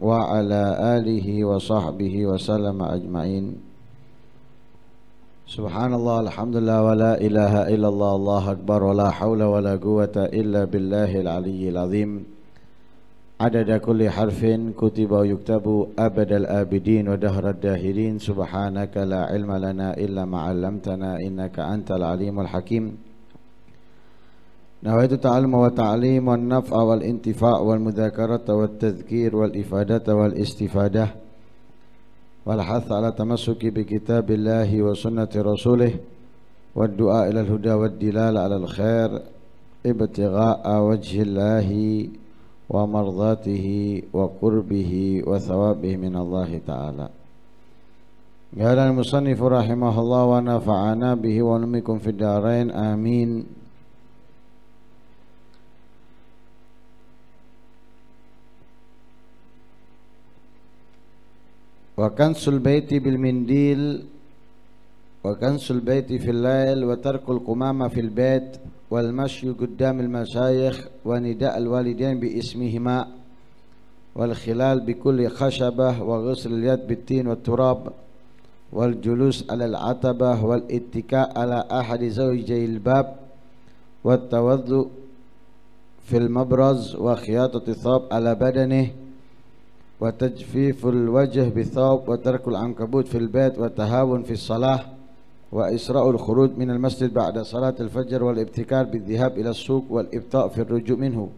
wa ala alihi wa sahbihi wa salama ajma'in Subhanallah alhamdulillah wa la ilaha illallah Allah akbar wa la hawla wa la quwata illa billahil aliyyil azim Adada kulli harfin kutiba wa yuktabu abadal abidin wa dahrad dahirin Subhanaka la ilma lana illa ma'allamtana innaka antal alimul hakim نويت التعلم والتعليم والنفع والانتفاع والمذاكرة والتذكير والإفادة والاستفادة والحث على التمسك بكتاب الله وسنة رسوله والدعاء إلى الهدى والدلال على الخير ابتغاء وجه الله ومرضاته وقربه وثوابه من الله تعالى قال المصنف رحمه الله ونفعنا به ونمكم في الدارين آمين وكنس البيت بالمنديل وكنس البيت في الليل وترك القمامة في البيت والمشي قدام المشايخ ونداء الوالدين باسمهما والخلال بكل خشبة وغسل اليد بالتين والتراب والجلوس على العتبة والاتكاء على أحد زوجي الباب والتوضؤ في المبرز وخياطة الثوب على بدنه وتجفيف الوجه بثوب وترك العنكبوت في البيت وتهاون في الصلاة وإسراء الخروج من المسجد بعد صلاة الفجر والابتكار بالذهاب إلى السوق والإبطاء في الرجوع منه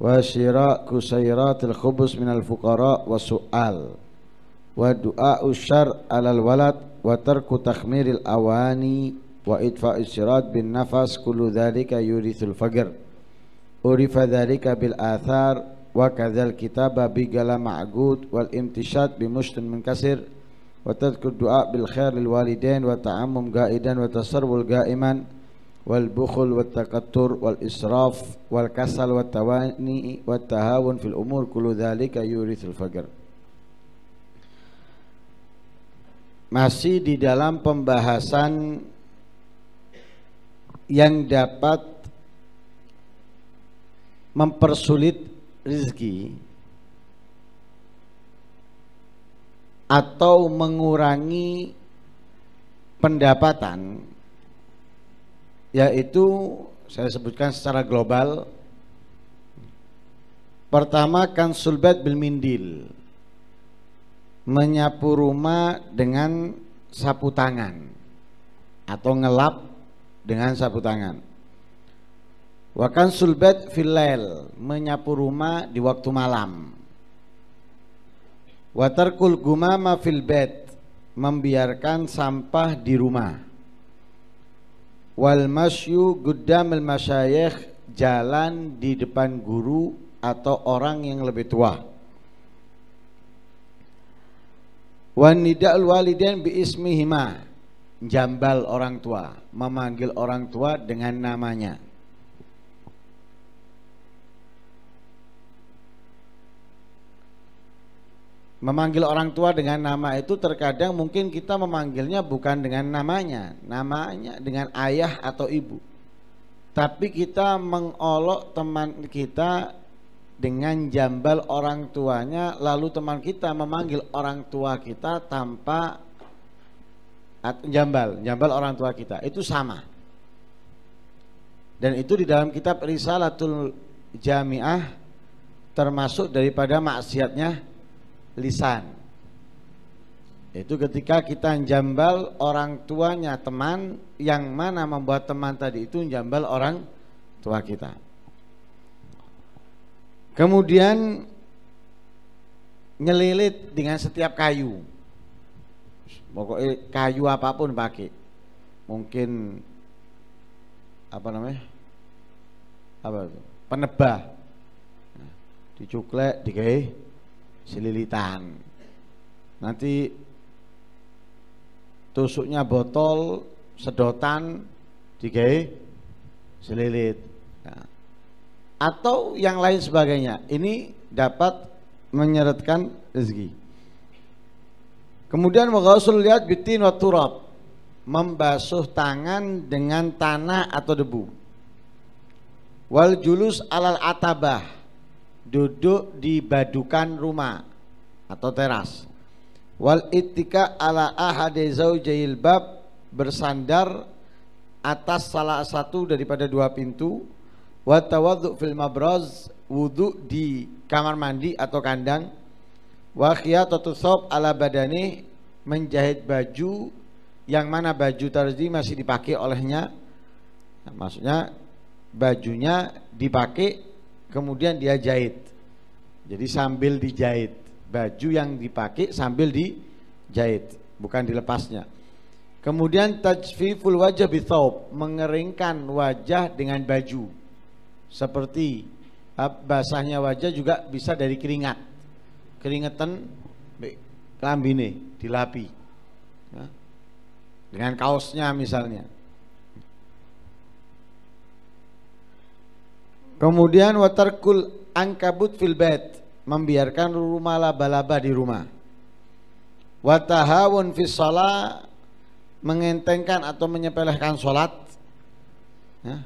وشراء كسيرات الخبز من الفقراء وسؤال ودعاء الشر على الولد وترك تخمير الأواني وإدفاء السراط بالنفس كل ذلك يورث الفقر عرف ذلك بالآثار wa kadzal kitaba bi gala ma'gud wal imtishad bi min kasir wa tadhkur du'a bil khair lil walidain wa ta'ammum ga'idan wa tasarrul ga'iman wal bukhul wat taqattur wal israf wal kasal wat tawani wat tahawun fil umur kullu dzalika yurithul faqr masih di dalam pembahasan yang dapat mempersulit rizki atau mengurangi pendapatan yaitu saya sebutkan secara global pertama kan sulbet bil menyapu rumah dengan sapu tangan atau ngelap dengan sapu tangan Wakan sulbet filel menyapu rumah di waktu malam. Watarkul gumama fil bed membiarkan sampah di rumah. Wal masyu gudamil masyayikh jalan di depan guru atau orang yang lebih tua. Wanida'ul walidain bi ismihima jambal orang tua, memanggil orang tua dengan namanya. memanggil orang tua dengan nama itu terkadang mungkin kita memanggilnya bukan dengan namanya, namanya dengan ayah atau ibu. Tapi kita mengolok teman kita dengan jambal orang tuanya, lalu teman kita memanggil orang tua kita tanpa jambal, jambal orang tua kita. Itu sama. Dan itu di dalam kitab Risalatul Jami'ah termasuk daripada maksiatnya lisan. Itu ketika kita jambal orang tuanya teman yang mana membuat teman tadi itu jambal orang tua kita. Kemudian nyelilit dengan setiap kayu. Pokoknya kayu apapun pakai. Mungkin apa namanya? Apa itu? Penebah. Nah, dicuklek, digawe selilitan. Nanti tusuknya botol, sedotan, tiga, selilit. Ya. Atau yang lain sebagainya. Ini dapat menyeretkan rezeki. Kemudian mengghusul lihat bitin wa Membasuh tangan dengan tanah atau debu. Wal julus alal atabah duduk di badukan rumah atau teras. Wal ittika ala ahadi zaujail bab bersandar atas salah satu daripada dua pintu wa fil mabraz wudu di kamar mandi atau kandang wa khiyatatu ala badani menjahit baju yang mana baju tadi masih dipakai olehnya maksudnya bajunya dipakai kemudian dia jahit. Jadi sambil dijahit, baju yang dipakai sambil dijahit, bukan dilepasnya. Kemudian tajfiful wajah bithaub, mengeringkan wajah dengan baju. Seperti ah, basahnya wajah juga bisa dari keringat. Keringetan lambine dilapi. Nah, dengan kaosnya misalnya. Kemudian watarkul angkabut fil bed membiarkan rumah laba-laba di rumah. Watahawun fil shalah, mengentengkan atau menyepelekan salat. Ya.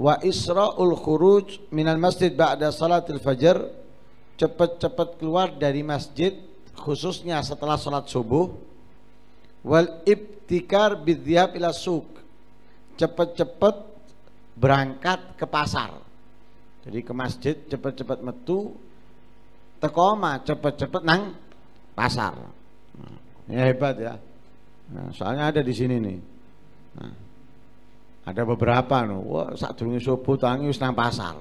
Wa isra'ul khuruj minal masjid ba'da salatil fajr, cepat-cepat keluar dari masjid khususnya setelah solat subuh. Wal ibtikar bidzihab ila suk Cepat-cepat berangkat ke pasar jadi ke masjid cepat-cepat metu, tekoma cepat-cepat nang pasar. Ini hmm. ya, hebat ya. Nah, soalnya ada di sini nih. Nah, ada beberapa nih. Wah, saat turun subuh tangi nang pasar.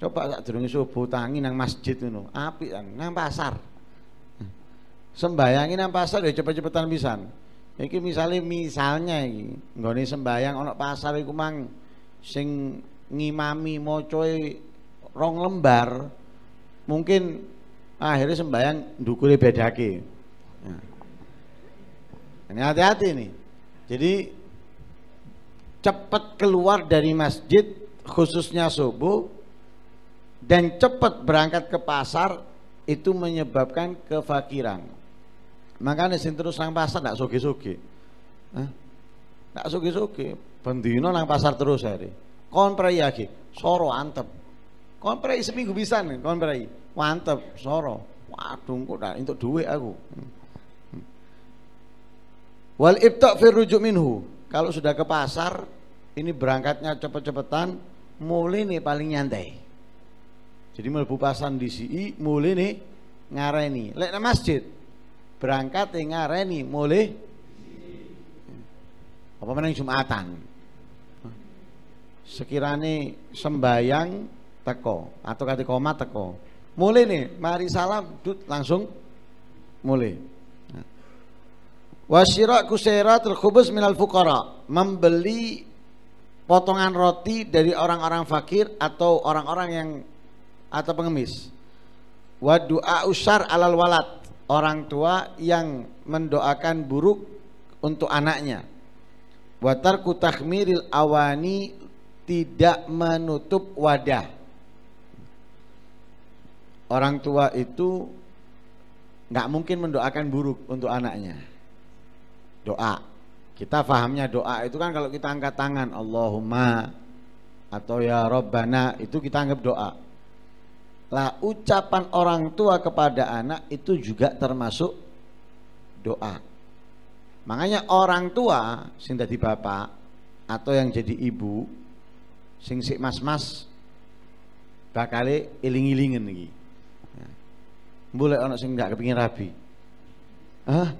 Coba saat turun subuh tangi nang masjid nih. Api nang pasar. Sembayangi nang pasar ya cepat-cepatan bisa. Ini misalnya misalnya ini, nggone sembayang onak pasar iku mang sing ngimami mocoe rong lembar mungkin akhirnya sembahyang dukure bedake. Nah. Ya. Ini hati-hati nih. Jadi cepat keluar dari masjid khususnya subuh dan cepat berangkat ke pasar itu menyebabkan kefakiran. Makanya sini terus nang pasar tidak suki-suki tidak suki-suki pendino nang pasar terus hari kon ya aki soro antep kon seminggu bisa nih kon mantep soro waduh kok dah untuk duit aku wal Ibtak fir rujuk minhu kalau sudah ke pasar ini berangkatnya cepet-cepetan mulai nih paling nyantai jadi melebu pasar di sini mulai nih ngareni lek masjid berangkat nih ngareni mulai apa meneng jumatan sekiranya sembayang teko atau kati koma teko mulai nih mari salam dud, langsung mulai wasira kusera terkubus minal fukara membeli potongan roti dari orang-orang fakir atau orang-orang yang atau pengemis wa du'a usar alal walad orang tua yang mendoakan buruk untuk anaknya watar kutahmiril awani tidak menutup wadah. Orang tua itu nggak mungkin mendoakan buruk untuk anaknya. Doa. Kita fahamnya doa itu kan kalau kita angkat tangan Allahumma atau ya Robbana itu kita anggap doa. Lah ucapan orang tua kepada anak itu juga termasuk doa. Makanya orang tua sing bapak atau yang jadi ibu sing sik mas-mas bakale iling-ilingen iki. Mbulek ana sing gak kepengin rabi. Hah?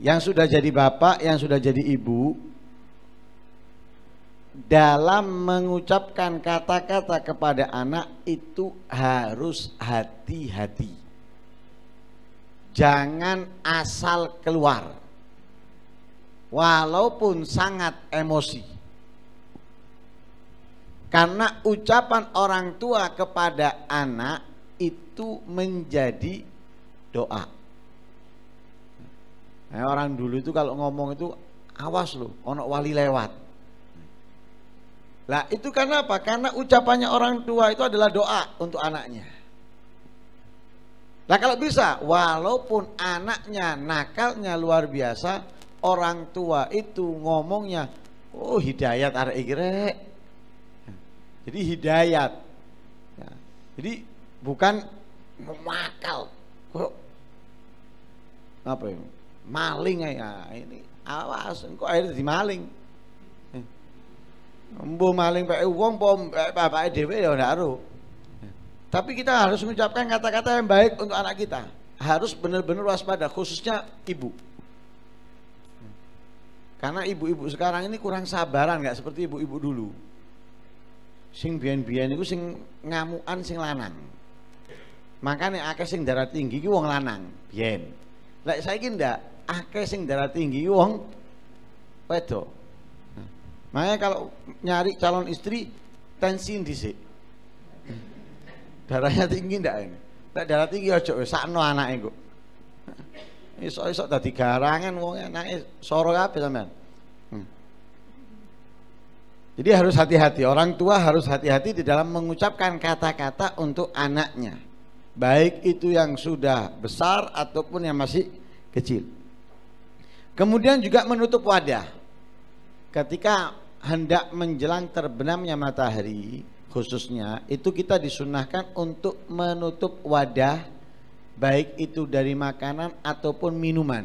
Yang sudah jadi bapak, yang sudah jadi ibu dalam mengucapkan kata-kata kepada anak itu harus hati-hati. Jangan asal keluar walaupun sangat emosi. Karena ucapan orang tua kepada anak itu menjadi doa. Nah, orang dulu itu kalau ngomong itu awas loh, onok wali lewat. Lah itu karena apa? Karena ucapannya orang tua itu adalah doa untuk anaknya. Lah kalau bisa, walaupun anaknya nakalnya luar biasa, orang tua itu ngomongnya oh hidayat arek igre jadi hidayat ya. jadi bukan memakal kok apa ya maling ya ini awas air di eh. maling, Mbo maling pakai uang, pom bapak dewe ya ndak aru. Ya. Tapi kita harus mengucapkan kata-kata yang baik untuk anak kita. Harus benar-benar waspada, khususnya ibu. Karena ibu-ibu sekarang ini kurang sabaran nggak seperti ibu-ibu dulu. Sing bian-bian itu sing ngamuan, sing lanang. Makanya akeh sing darah tinggi itu wong lanang, bian Lek saya ndak, akeh sing darah tinggi itu wong wedo makanya kalau nyari calon istri tensi dhisik. Darahnya tinggi ndak ini? Lek darah tinggi ojo sakno anaknya. kok. Iso-iso tadi garangan wong enak soro apa hmm. Jadi harus hati-hati, orang tua harus hati-hati di dalam mengucapkan kata-kata untuk anaknya. Baik itu yang sudah besar ataupun yang masih kecil. Kemudian juga menutup wadah. Ketika hendak menjelang terbenamnya matahari, khususnya itu kita disunahkan untuk menutup wadah baik itu dari makanan ataupun minuman.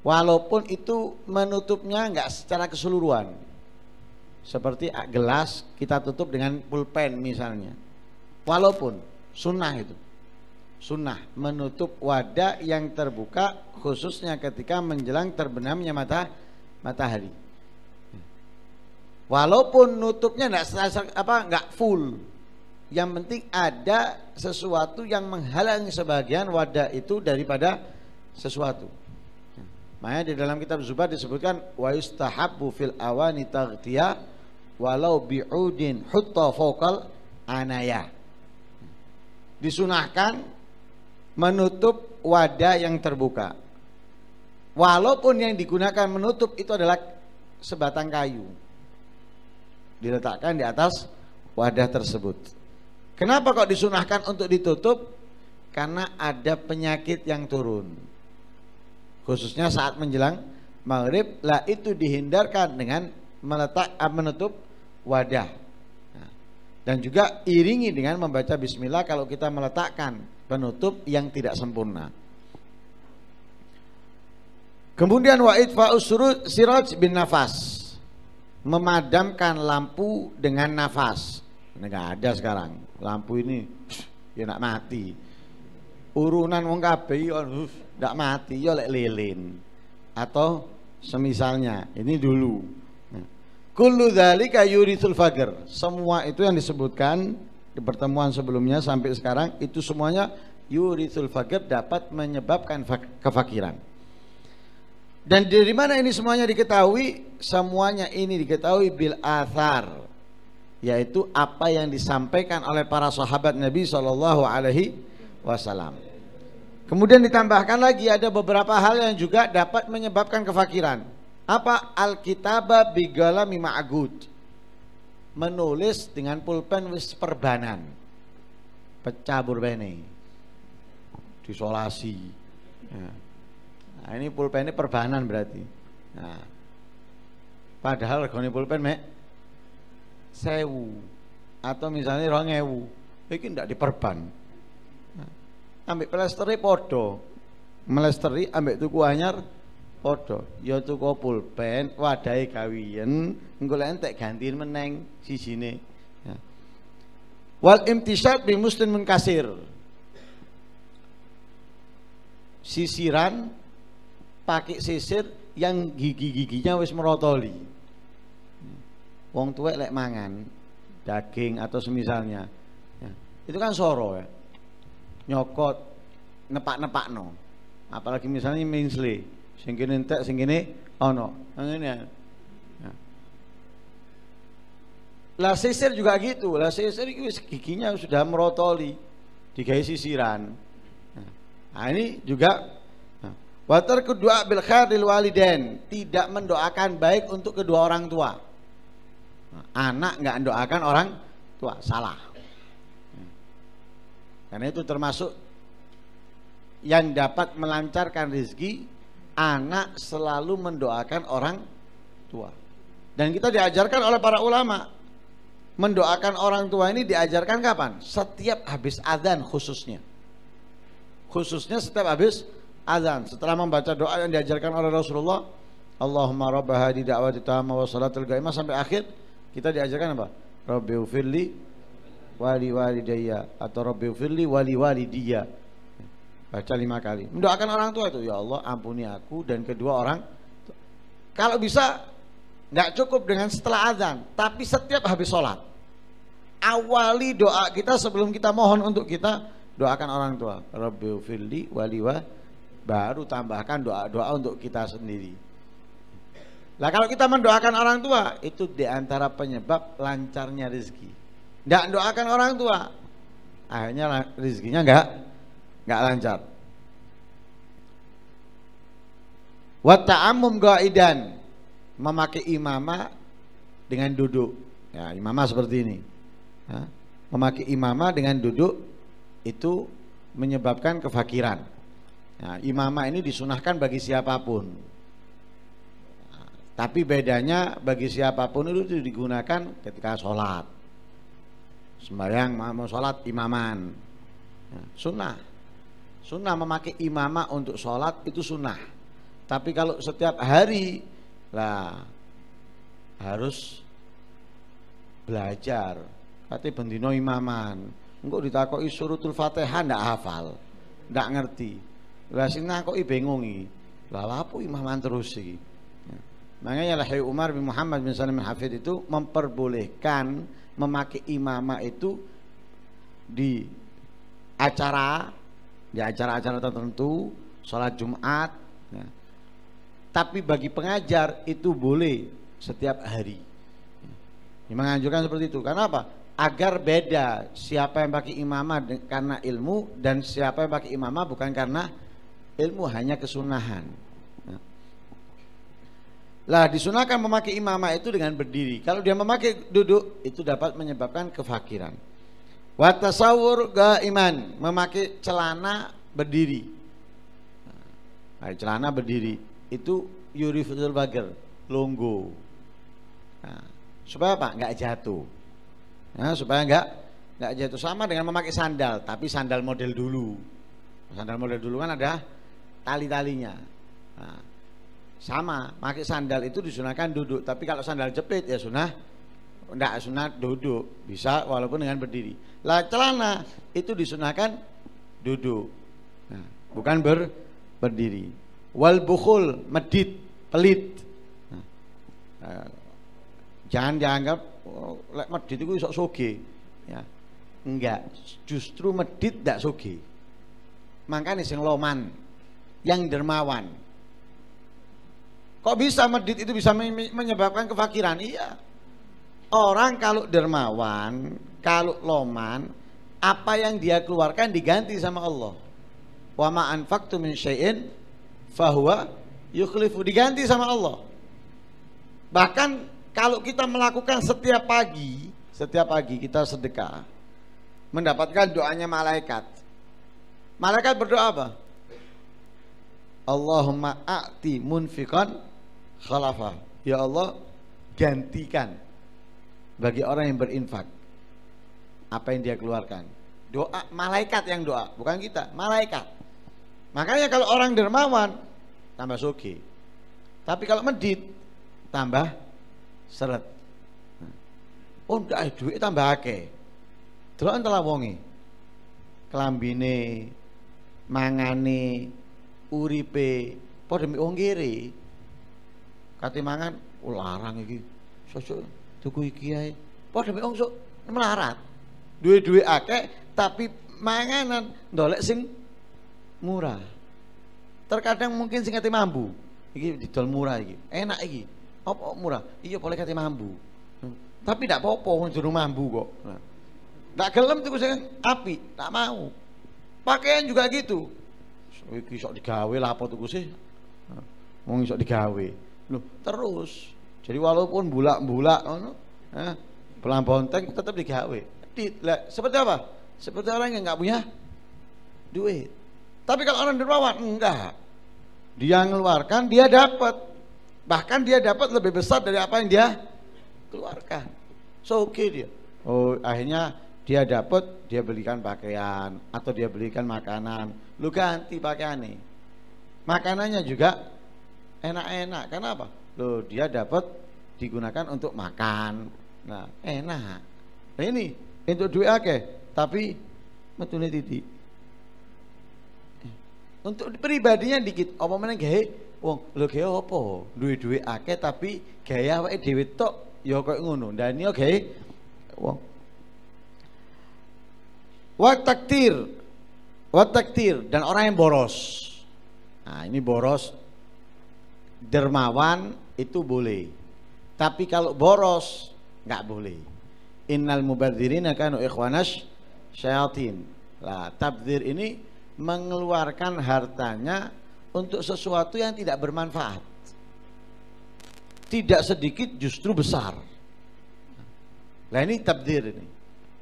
Walaupun itu menutupnya enggak secara keseluruhan. Seperti ah, gelas kita tutup dengan pulpen misalnya. Walaupun sunnah itu. Sunnah menutup wadah yang terbuka khususnya ketika menjelang terbenamnya mata matahari. Walaupun nutupnya enggak apa enggak full, yang penting ada sesuatu yang menghalangi sebagian wadah itu daripada sesuatu. Ya. Makanya di dalam kitab Zubair disebutkan wa yustahabbu fil awani taghtiya walau bi'udin hutta fokal anaya. Disunahkan menutup wadah yang terbuka. Walaupun yang digunakan menutup itu adalah sebatang kayu. Diletakkan di atas wadah tersebut. Kenapa kok disunahkan untuk ditutup? Karena ada penyakit yang turun. Khususnya saat menjelang maghrib, lah itu dihindarkan dengan meletak eh, menutup wadah. Nah, dan juga iringi dengan membaca bismillah kalau kita meletakkan penutup yang tidak sempurna. Kemudian waid fausuru siraj bin nafas. Memadamkan lampu dengan nafas. Ini nah, ada sekarang lampu ini ya nak mati urunan wong kabeh ya uh, ndak mati ya lek lilin atau semisalnya ini dulu kullu dzalika yurisul fajr semua itu yang disebutkan di pertemuan sebelumnya sampai sekarang itu semuanya yurisul fajr dapat menyebabkan kefakiran dan dari mana ini semuanya diketahui semuanya ini diketahui bil athar yaitu apa yang disampaikan oleh para sahabat Nabi Shallallahu Alaihi Wasallam. Kemudian ditambahkan lagi ada beberapa hal yang juga dapat menyebabkan kefakiran. Apa alkitabah bigala agud menulis dengan pulpen wis perbanan pecah burbene disolasi ya. nah, ini pulpennya perbanan berarti nah, padahal kalau pulpen mek sewu atau misalnya rong ewu itu tidak diperban Ambil plesteri podo melesteri ambil tuku anyar podo ya tuku pulpen wadai kawien lain tak gantiin meneng sisine ya. wal imtisad bi muslim mengkasir sisiran pakai sisir yang gigi-giginya wis merotoli wong tuwek lek mangan daging atau semisalnya ya, itu kan soro ya nyokot nepak nepak no apalagi misalnya minsli singkini entek singkini ono oh ngene ya. ya. lah sisir juga gitu lah sisir itu giginya sudah merotoli digawe sisiran ya. nah, ini juga ya. Watar kedua bil khairil waliden tidak mendoakan baik untuk kedua orang tua. Anak nggak doakan orang tua salah. Karena itu termasuk yang dapat melancarkan rezeki anak selalu mendoakan orang tua. Dan kita diajarkan oleh para ulama mendoakan orang tua ini diajarkan kapan? Setiap habis azan khususnya. Khususnya setiap habis azan. Setelah membaca doa yang diajarkan oleh Rasulullah, Allahumma rabb di da'wati tamma wa salatil qa'imah sampai akhir kita diajarkan apa? Robbiu firli wali wali walidayya atau Robbiu firli wali wali dia Baca lima kali. Mendoakan orang tua itu, ya Allah ampuni aku dan kedua orang. Kalau bisa nggak cukup dengan setelah azan, tapi setiap habis sholat. Awali doa kita sebelum kita mohon untuk kita doakan orang tua. Robbiu firli wali wali baru tambahkan doa-doa untuk kita sendiri. Lah kalau kita mendoakan orang tua itu diantara penyebab lancarnya rezeki. Tidak doakan orang tua, akhirnya rezekinya nggak nggak lancar. Wata'amum ga'idan memakai imama dengan duduk. Ya, imamah seperti ini. Ya, memakai imamah dengan duduk itu menyebabkan kefakiran. Nah, ya, imamah ini disunahkan bagi siapapun tapi bedanya bagi siapapun itu digunakan ketika sholat. Sembayang mau sholat imaman. Nah, sunnah. Sunnah memakai imamah untuk sholat itu sunnah. Tapi kalau setiap hari lah harus belajar. Berarti bendino imaman. enggak ditakoi surutul fatihah ndak hafal. enggak ngerti. Lah sini nakoki bengungi. Lah apa imaman terus sih? Makanya Lahi Umar bin Muhammad bin Salim bin Hafid itu memperbolehkan memakai imamah itu di acara di acara-acara tertentu, sholat Jumat. Ya. Tapi bagi pengajar itu boleh setiap hari. Dia ya, menganjurkan seperti itu. Karena apa? Agar beda siapa yang pakai imamah karena ilmu dan siapa yang pakai imamah bukan karena ilmu hanya kesunahan. Lah disunahkan memakai imamah itu dengan berdiri. Kalau dia memakai duduk itu dapat menyebabkan kefakiran. Watasawur ga iman memakai celana berdiri. Nah, celana berdiri itu yurifudul bagel longgo. Nah, supaya apa? Nggak jatuh. Nah, supaya nggak nggak jatuh sama dengan memakai sandal, tapi sandal model dulu. Sandal model dulu kan ada tali-talinya. Nah, sama pakai sandal itu disunahkan duduk tapi kalau sandal jepit ya sunah enggak sunat duduk bisa walaupun dengan berdiri lah celana itu disunahkan duduk nah, bukan ber berdiri wal bukhul medit pelit nah, eh, jangan dianggap oh, medit itu sok soge ya enggak justru medit tidak soge makanya sing loman yang dermawan Kok bisa medit itu bisa menyebabkan kefakiran? Iya. Orang kalau dermawan, kalau loman, apa yang dia keluarkan diganti sama Allah. Wa ma'an faktu min syai'in fahuwa yukhlifu diganti sama Allah. Bahkan kalau kita melakukan setiap pagi, setiap pagi kita sedekah, mendapatkan doanya malaikat. Malaikat berdoa apa? Allahumma a'ti munfiqan khalafah. Ya Allah, gantikan bagi orang yang berinfak apa yang dia keluarkan. Doa malaikat yang doa, bukan kita, malaikat. Makanya kalau orang dermawan tambah suki Tapi kalau medit tambah seret. Oh, ndak duit tambah Terus Deloken telah wongi Kelambine, mangani uripe, podemi wong katimangan mangan oh, iki sosok tuku iki ae padha mek wong sok melarat duwe-duwe akeh tapi manganan ndolek sing murah terkadang mungkin sing ati mambu iki didol murah iki enak iki opo murah iya boleh kate mambu tapi ndak apa-apa wong jero mambu kok nah. ndak gelem tuku sing api ndak mau pakaian juga gitu iki sok digawe lah apa tuku sih wong iso digawe Loh, terus. Jadi walaupun bulak-bulak ngono, eh, bonteng tetap digawe. Di, lah, seperti apa? Seperti orang yang nggak punya duit. Tapi kalau orang dermawan enggak. Dia ngeluarkan, dia dapat. Bahkan dia dapat lebih besar dari apa yang dia keluarkan. So oke okay dia. Oh, akhirnya dia dapat, dia belikan pakaian atau dia belikan makanan. Lu ganti nih Makanannya juga enak-enak karena apa loh dia dapat digunakan untuk makan nah enak nah, ini untuk duit ake tapi metune titik untuk pribadinya dikit apa meneng gawe wong lho gawe apa duit duit ake tapi gaya awake dhewe tok ya koyo ngono ndani yo ya gawe wong wa takdir. wa takdir dan orang yang boros nah ini boros dermawan itu boleh. Tapi kalau boros nggak boleh. Innal mubadzirina kanu ikhwanash syaitin. Lah, tabdir ini mengeluarkan hartanya untuk sesuatu yang tidak bermanfaat. Tidak sedikit justru besar. lah ini tabdir ini.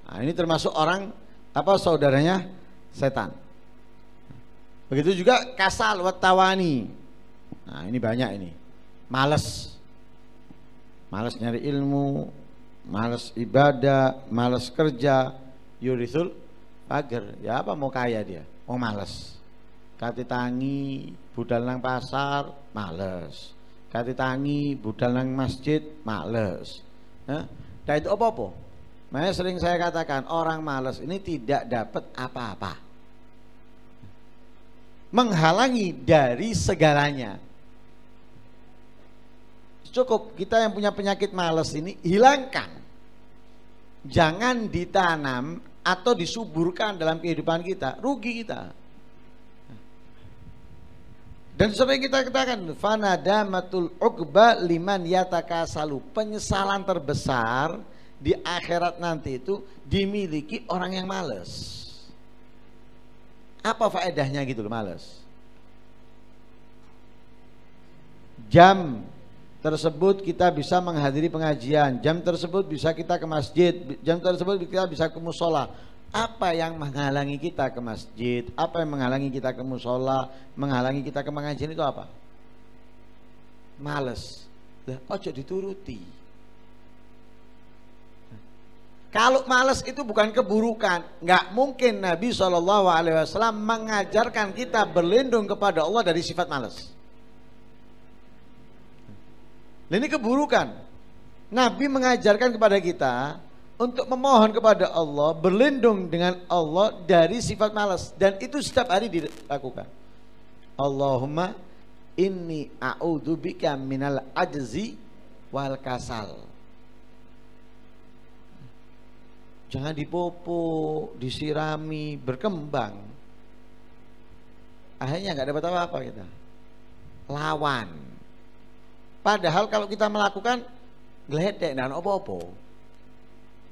Nah, ini termasuk orang apa saudaranya setan. Begitu juga kasal watawani Nah ini banyak ini. Males. Males nyari ilmu, males ibadah, males kerja. yurisul pagar. Ya apa mau kaya dia? Mau oh, males. Kati tangi, budal nang pasar, males. Kati tangi, budal nang masjid, males. Nah, nah itu apa-apa? Makanya sering saya katakan orang malas ini tidak dapat apa-apa. Menghalangi dari segalanya. Cukup kita yang punya penyakit males ini hilangkan. Jangan ditanam atau disuburkan dalam kehidupan kita, rugi kita. Dan sering kita katakan matul uqba liman salu Penyesalan terbesar di akhirat nanti itu dimiliki orang yang males Apa faedahnya gitu loh males Jam tersebut kita bisa menghadiri pengajian, jam tersebut bisa kita ke masjid, jam tersebut kita bisa ke musola. Apa yang menghalangi kita ke masjid? Apa yang menghalangi kita ke musola? Menghalangi kita ke pengajian itu apa? Males. Lah, ojo dituruti. Kalau males itu bukan keburukan, nggak mungkin Nabi Shallallahu Alaihi Wasallam mengajarkan kita berlindung kepada Allah dari sifat males ini keburukan. Nabi mengajarkan kepada kita untuk memohon kepada Allah, berlindung dengan Allah dari sifat malas dan itu setiap hari dilakukan. Allahumma inni a'udzubika minal ajzi wal kasal. Jangan dipupuk, disirami, berkembang. Akhirnya nggak dapat apa-apa kita. Lawan. Padahal kalau kita melakukan geledek dan nah, opo-opo.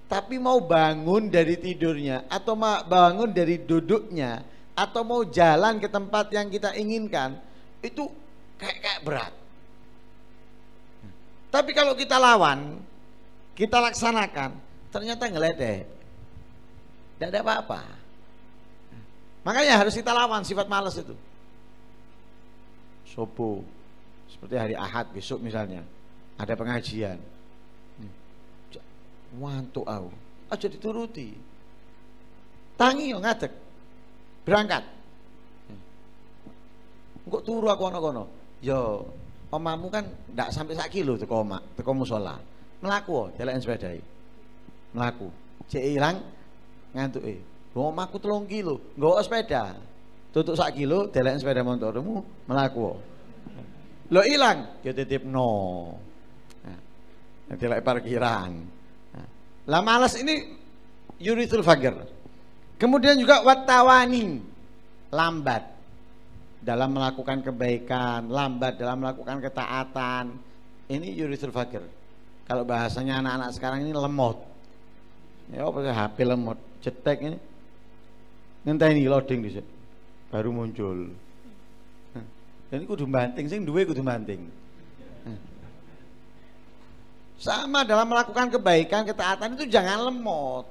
Tapi mau bangun dari tidurnya atau mau bangun dari duduknya atau mau jalan ke tempat yang kita inginkan itu kayak kayak berat. Tapi kalau kita lawan, kita laksanakan, ternyata ngeledek. Tidak ada apa-apa. Makanya harus kita lawan sifat males itu. Sopo seperti hari Ahad besok misalnya ada pengajian. Wantu aku. Aja dituruti. Tangi yo ngadek, Berangkat. kok turu aku ono kono. Yo omamu kan ndak sampai sak kilo teko omak, teko musola. Melaku jalan sepedai. Melaku. Cek ilang ngantuk eh. bawa maku telung kilo, nggak sepeda. tutup sak kilo, delek sepeda motormu melaku lo hilang dia titip no nah, nanti lagi parkiran nah, lah malas ini yuritul fagir kemudian juga watawani lambat dalam melakukan kebaikan lambat dalam melakukan ketaatan ini yuritul fagir kalau bahasanya anak-anak sekarang ini lemot ya apa HP lemot cetek ini nanti ini loading di baru muncul dan kudu banting, sing duwe kudu banting. Hmm. Sama dalam melakukan kebaikan, ketaatan itu jangan lemot.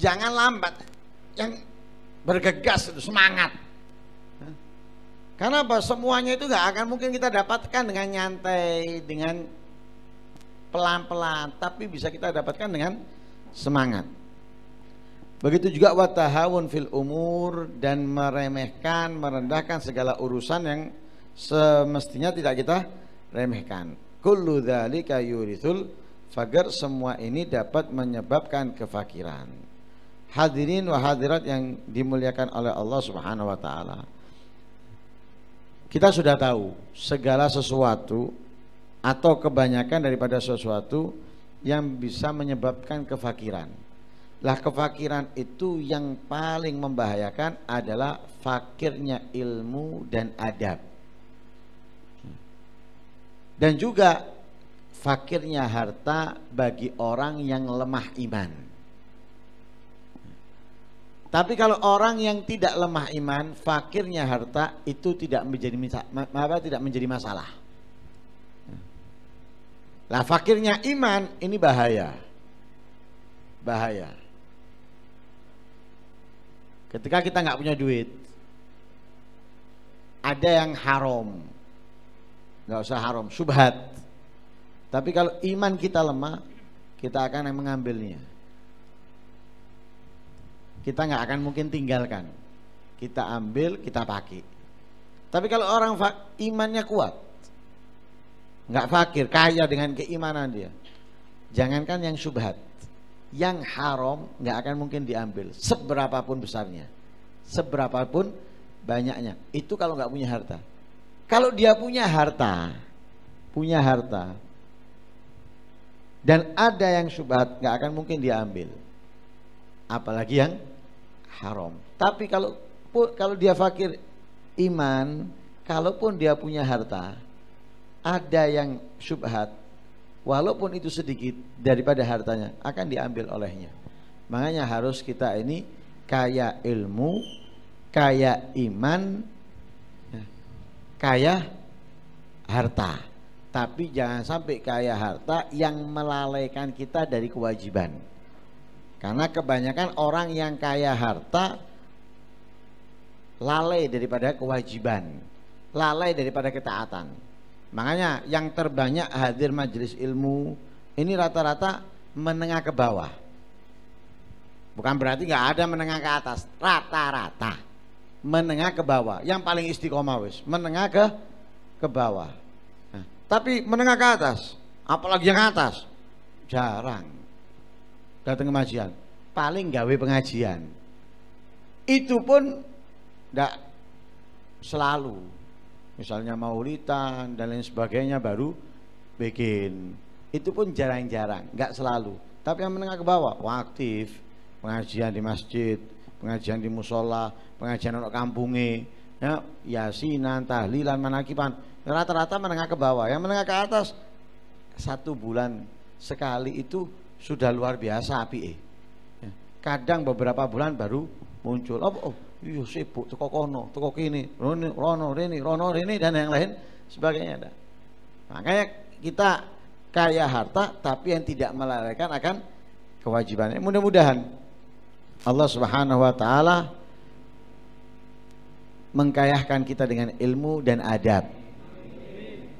Jangan lambat. Yang bergegas, itu semangat. Hmm. Karena apa? Semuanya itu gak akan mungkin kita dapatkan dengan nyantai, dengan pelan-pelan, tapi bisa kita dapatkan dengan semangat. Begitu juga watahawun fil umur dan meremehkan, merendahkan segala urusan yang semestinya tidak kita remehkan. Kullu dzalika yurithul fagar semua ini dapat menyebabkan kefakiran. Hadirin wa hadirat yang dimuliakan oleh Allah Subhanahu wa taala. Kita sudah tahu segala sesuatu atau kebanyakan daripada sesuatu yang bisa menyebabkan kefakiran lah kefakiran itu yang paling membahayakan adalah fakirnya ilmu dan adab. Dan juga fakirnya harta bagi orang yang lemah iman. Tapi kalau orang yang tidak lemah iman, fakirnya harta itu tidak menjadi apa tidak menjadi masalah. Lah fakirnya iman ini bahaya. Bahaya. Ketika kita nggak punya duit, ada yang haram, nggak usah haram, subhat. Tapi kalau iman kita lemah, kita akan mengambilnya. Kita nggak akan mungkin tinggalkan. Kita ambil, kita pakai. Tapi kalau orang imannya kuat, nggak fakir, kaya dengan keimanan dia. Jangankan yang subhat, yang haram nggak akan mungkin diambil seberapapun besarnya seberapapun banyaknya itu kalau nggak punya harta kalau dia punya harta punya harta dan ada yang subhat nggak akan mungkin diambil apalagi yang haram tapi kalau kalau dia fakir iman kalaupun dia punya harta ada yang subhat walaupun itu sedikit daripada hartanya akan diambil olehnya. Makanya harus kita ini kaya ilmu, kaya iman, ya, kaya harta. Tapi jangan sampai kaya harta yang melalaikan kita dari kewajiban. Karena kebanyakan orang yang kaya harta lalai daripada kewajiban, lalai daripada ketaatan. Makanya yang terbanyak hadir majelis ilmu ini rata-rata menengah ke bawah. Bukan berarti nggak ada menengah ke atas, rata-rata menengah ke bawah. Yang paling istiqomah wis menengah ke ke bawah. Nah, tapi menengah ke atas, apalagi yang atas jarang datang ke majian. Paling gawe pengajian. Itu pun tidak selalu misalnya maulitan dan lain sebagainya baru bikin itu pun jarang-jarang nggak selalu tapi yang menengah ke bawah wah aktif pengajian di masjid pengajian di musola pengajian anak kampungnya ya yasinan tahlilan manakipan rata-rata menengah ke bawah yang menengah ke atas satu bulan sekali itu sudah luar biasa api ya, kadang beberapa bulan baru muncul oh, oh iya sibuk teko kono teko kini rono rono rini, rono rini dan yang lain sebagainya ada makanya kita kaya harta tapi yang tidak melalaikan akan kewajibannya mudah-mudahan Allah Subhanahu wa taala mengkayahkan kita dengan ilmu dan adab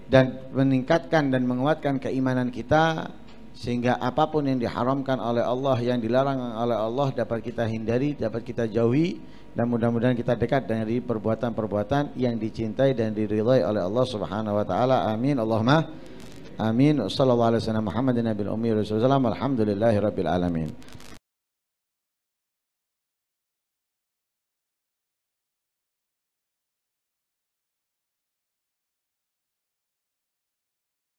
dan meningkatkan dan menguatkan keimanan kita sehingga apapun yang diharamkan oleh Allah yang dilarang oleh Allah dapat kita hindari dapat kita jauhi dan mudah-mudahan kita dekat dari perbuatan-perbuatan yang dicintai dan diridhai oleh Allah Subhanahu wa taala amin Allahumma amin sallallahu alaihi wasallam Muhammadin